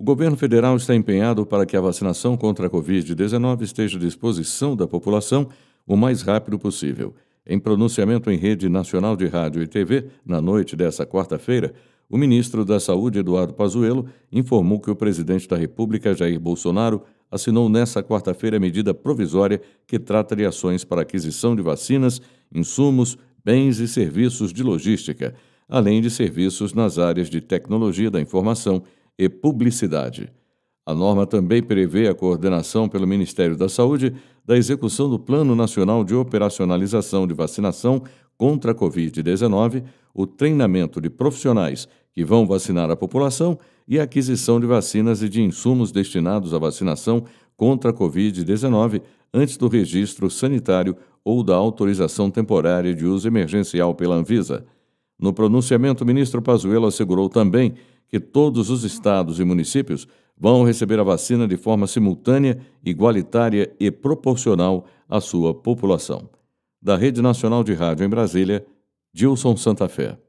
O governo federal está empenhado para que a vacinação contra a Covid-19 esteja à disposição da população o mais rápido possível. Em pronunciamento em rede nacional de rádio e TV, na noite desta quarta-feira, o ministro da Saúde, Eduardo Pazuello, informou que o presidente da República, Jair Bolsonaro, assinou nesta quarta-feira a medida provisória que trata de ações para aquisição de vacinas, insumos, bens e serviços de logística, além de serviços nas áreas de tecnologia da informação e publicidade. A norma também prevê a coordenação pelo Ministério da Saúde da execução do Plano Nacional de Operacionalização de Vacinação contra a Covid-19, o treinamento de profissionais que vão vacinar a população e a aquisição de vacinas e de insumos destinados à vacinação contra a Covid-19 antes do registro sanitário ou da autorização temporária de uso emergencial pela Anvisa. No pronunciamento, o ministro Pazuello assegurou também que todos os estados e municípios vão receber a vacina de forma simultânea, igualitária e proporcional à sua população. Da Rede Nacional de Rádio em Brasília, Dilson Santa Fé.